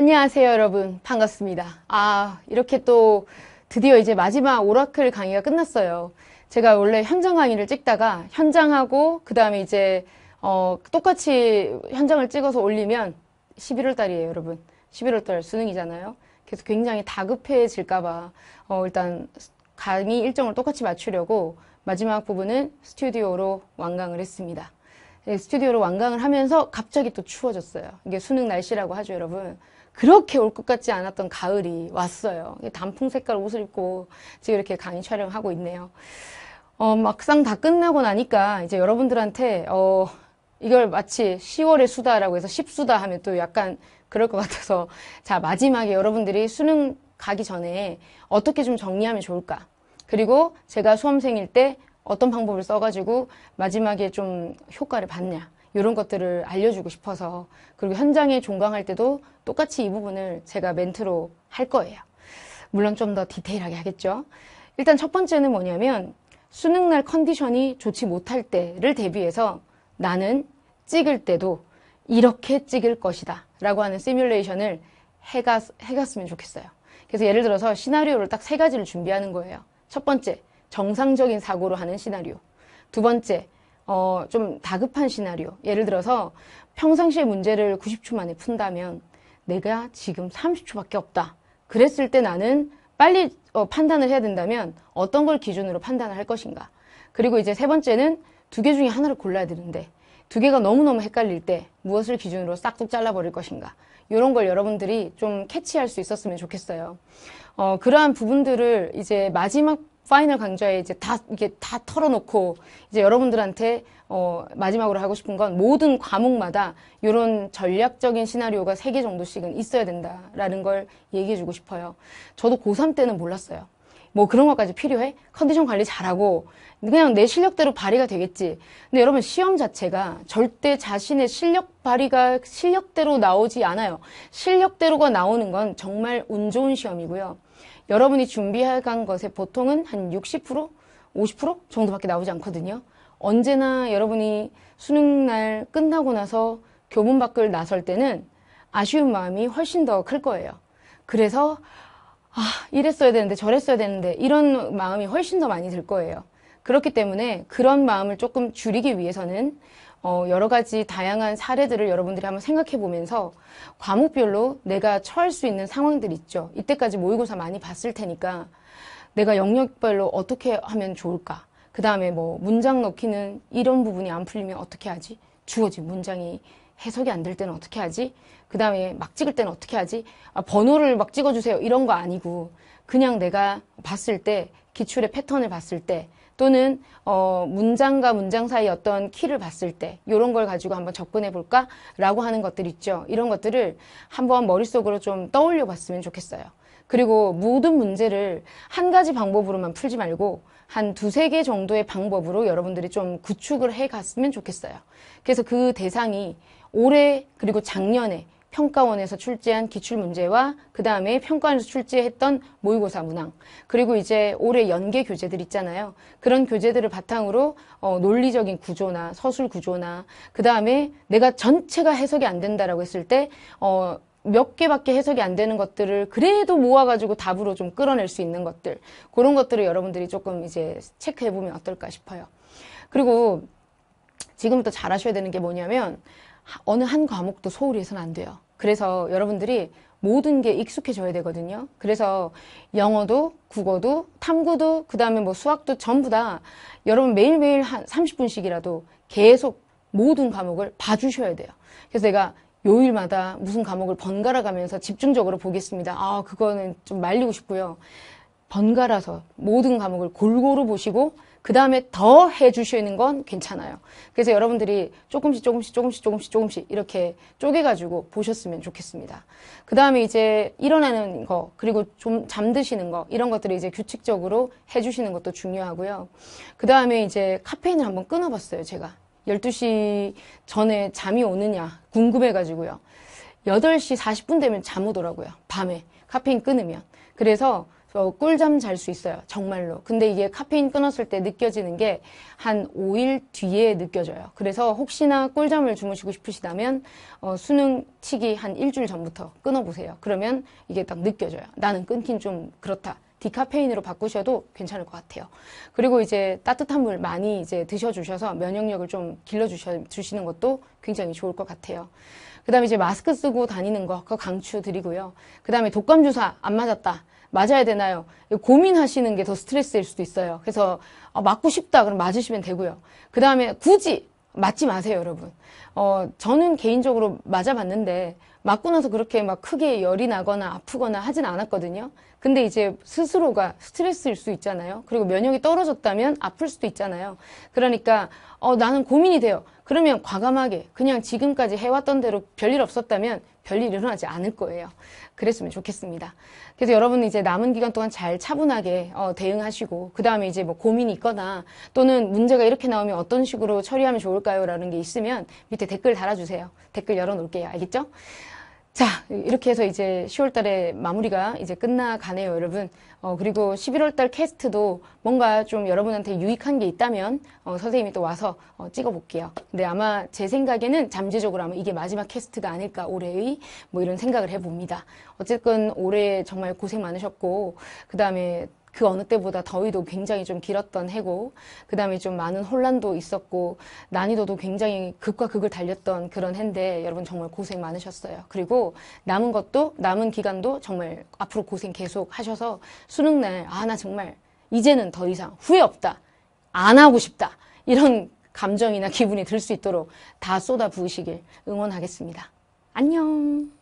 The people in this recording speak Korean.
안녕하세요 여러분 반갑습니다 아 이렇게 또 드디어 이제 마지막 오라클 강의가 끝났어요 제가 원래 현장 강의를 찍다가 현장하고 그 다음에 이제 어, 똑같이 현장을 찍어서 올리면 11월 달이에요 여러분 11월 달 수능이잖아요 그래서 굉장히 다급해질까봐 어, 일단 강의 일정을 똑같이 맞추려고 마지막 부분은 스튜디오로 완강을 했습니다 예, 스튜디오로 완강을 하면서 갑자기 또 추워졌어요. 이게 수능 날씨라고 하죠, 여러분. 그렇게 올 것 같지 않았던 가을이 왔어요. 단풍 색깔 옷을 입고 지금 이렇게 강의 촬영하고 있네요. 어, 막상 다 끝나고 나니까 이제 여러분들한테 어, 이걸 마치 10월의 수다라고 해서 10수다 하면 또 약간 그럴 것 같아서 자 마지막에 여러분들이 수능 가기 전에 어떻게 좀 정리하면 좋을까 그리고 제가 수험생일 때 어떤 방법을 써가지고 마지막에 좀 효과를 봤냐 이런 것들을 알려주고 싶어서 그리고 현장에 종강할 때도 똑같이 이 부분을 제가 멘트로 할 거예요. 물론 좀 더 디테일하게 하겠죠. 일단 첫 번째는 뭐냐면 수능 날 컨디션이 좋지 못할 때를 대비해서 나는 찍을 때도 이렇게 찍을 것이다 라고 하는 시뮬레이션을 해갔, 해갔으면 좋겠어요. 그래서 예를 들어서 시나리오를 딱 세 가지를 준비하는 거예요. 첫 번째, 정상적인 사고로 하는 시나리오. 두 번째, 어, 좀 다급한 시나리오. 예를 들어서 평상시에 문제를 90초 만에 푼다면 내가 지금 30초밖에 없다. 그랬을 때 나는 빨리 어, 판단을 해야 된다면 어떤 걸 기준으로 판단을 할 것인가. 그리고 이제 세 번째는 두 개 중에 하나를 골라야 되는데 두 개가 너무너무 헷갈릴 때 무엇을 기준으로 싹둑 잘라버릴 것인가. 이런 걸 여러분들이 좀 캐치할 수 있었으면 좋겠어요. 어, 그러한 부분들을 이제 마지막 파이널 강좌에 이제 다 이게 다 털어놓고 이제 여러분들한테 어 마지막으로 하고 싶은 건 모든 과목마다 이런 전략적인 시나리오가 세 개 정도씩은 있어야 된다라는 걸 얘기해주고 싶어요. 저도 고3 때는 몰랐어요. 뭐 그런 것까지 필요해? 컨디션 관리 잘하고 그냥 내 실력대로 발휘가 되겠지. 근데 여러분 시험 자체가 절대 자신의 실력 발휘가 실력대로 나오지 않아요. 실력대로가 나오는 건 정말 운 좋은 시험이고요. 여러분이 준비해간 것에 보통은 한 60%, 50% 정도밖에 나오지 않거든요. 언제나 여러분이 수능 날 끝나고 나서 교문 밖을 나설 때는 아쉬운 마음이 훨씬 더 클 거예요. 그래서 아, 이랬어야 되는데 저랬어야 되는데 이런 마음이 훨씬 더 많이 들 거예요. 그렇기 때문에 그런 마음을 조금 줄이기 위해서는 어, 여러 가지 다양한 사례들을 여러분들이 한번 생각해 보면서 과목별로 내가 처할 수 있는 상황들 있죠. 이때까지 모의고사 많이 봤을 테니까 내가 영역별로 어떻게 하면 좋을까? 그 다음에 뭐 문장 넣기는 이런 부분이 안 풀리면 어떻게 하지? 주어지 문장이 해석이 안 될 때는 어떻게 하지? 그 다음에 막 찍을 때는 어떻게 하지? 아, 번호를 막 찍어주세요. 이런 거 아니고 그냥 내가 봤을 때 기출의 패턴을 봤을 때 또는 어, 문장과 문장 사이 어떤 키를 봤을 때 이런 걸 가지고 한번 접근해 볼까라고 하는 것들 있죠. 이런 것들을 한번 머릿속으로 좀 떠올려 봤으면 좋겠어요. 그리고 모든 문제를 한 가지 방법으로만 풀지 말고 한 두세 개 정도의 방법으로 여러분들이 좀 구축을 해 갔으면 좋겠어요. 그래서 그 대상이 올해 그리고 작년에 평가원에서 출제한 기출 문제와 그 다음에 평가원에서 출제했던 모의고사 문항 그리고 이제 올해 연계 교재들 있잖아요. 그런 교재들을 바탕으로 어, 논리적인 구조나 서술 구조나 그 다음에 내가 전체가 해석이 안 된다라고 했을 때 어, 몇 개밖에 해석이 안 되는 것들을 그래도 모아가지고 답으로 좀 끌어낼 수 있는 것들 그런 것들을 여러분들이 조금 이제 체크해 보면 어떨까 싶어요. 그리고 지금부터 잘하셔야 되는 게 뭐냐면 어느 한 과목도 소홀히 해서는 안 돼요. 그래서 여러분들이 모든 게 익숙해져야 되거든요. 그래서 영어도, 국어도, 탐구도, 그 다음에 뭐 수학도 전부 다 여러분 매일매일 한 30분씩이라도 계속 모든 과목을 봐주셔야 돼요. 그래서 내가 요일마다 무슨 과목을 번갈아 가면서 집중적으로 보겠습니다. 아, 그거는 좀 말리고 싶고요. 번갈아서 모든 과목을 골고루 보시고 그 다음에 더 해주시는 건 괜찮아요. 그래서 여러분들이 조금씩 조금씩 조금씩 조금씩 조금씩 이렇게 쪼개가지고 보셨으면 좋겠습니다. 그 다음에 이제 일어나는 거, 그리고 좀 잠드시는 거, 이런 것들을 이제 규칙적으로 해주시는 것도 중요하고요. 그 다음에 이제 카페인을 한번 끊어봤어요, 제가. 12시 전에 잠이 오느냐 궁금해가지고요. 8시 40분 되면 잠 오더라고요. 밤에. 카페인 끊으면. 그래서 그 꿀잠 잘 수 있어요. 정말로. 근데 이게 카페인 끊었을 때 느껴지는 게 한 5일 뒤에 느껴져요. 그래서 혹시나 꿀잠을 주무시고 싶으시다면 어, 수능 치기 한 일주일 전부터 끊어보세요. 그러면 이게 딱 느껴져요. 나는 끊긴 좀 그렇다. 디카페인으로 바꾸셔도 괜찮을 것 같아요. 그리고 이제 따뜻한 물 많이 이제 드셔주셔서 면역력을 좀 길러주시는 것도 굉장히 좋을 것 같아요. 그 다음에 이제 마스크 쓰고 다니는 거, 그거 강추 드리고요. 그 다음에 독감 주사 안 맞았다. 맞아야 되나요? 고민하시는 게 더 스트레스일 수도 있어요. 그래서 아, 맞고 싶다 그럼 맞으시면 되고요. 그 다음에 굳이 맞지 마세요, 여러분. 어, 저는 개인적으로 맞아봤는데 맞고 나서 그렇게 막 크게 열이 나거나 아프거나 하진 않았거든요. 근데 이제 스스로가 스트레스일 수 있잖아요. 그리고 면역이 떨어졌다면 아플 수도 있잖아요. 그러니까 어, 나는 고민이 돼요. 그러면 과감하게 그냥 지금까지 해왔던 대로 별일 없었다면 별일 일어나지 않을 거예요. 그랬으면 좋겠습니다. 그래서 여러분 이제 남은 기간 동안 잘 차분하게 어, 대응하시고 그 다음에 이제 뭐 고민이 있거나 또는 문제가 이렇게 나오면 어떤 식으로 처리하면 좋을까요? 라는 게 있으면 밑에 댓글 달아주세요. 댓글 열어놓을게요. 알겠죠? 자, 이렇게 해서 이제 10월 달에 마무리가 이제 끝나가네요, 여러분. 어, 그리고 11월 달 캐스트도 뭔가 좀 여러분한테 유익한 게 있다면, 어, 선생님이 또 와서 어, 찍어볼게요. 근데 아마 제 생각에는 잠재적으로 아마 이게 마지막 캐스트가 아닐까, 올해의 뭐 이런 생각을 해봅니다. 어쨌든 올해 정말 고생 많으셨고, 그 다음에 그 어느 때보다 더위도 굉장히 좀 길었던 해고 그 다음에 좀 많은 혼란도 있었고 난이도도 굉장히 극과 극을 달렸던 그런 해인데 여러분 정말 고생 많으셨어요. 그리고 남은 것도 남은 기간도 정말 앞으로 고생 계속 하셔서 수능 날 아 나 정말 이제는 더 이상 후회 없다 안 하고 싶다 이런 감정이나 기분이 들 수 있도록 다 쏟아 부으시길 응원하겠습니다. 안녕.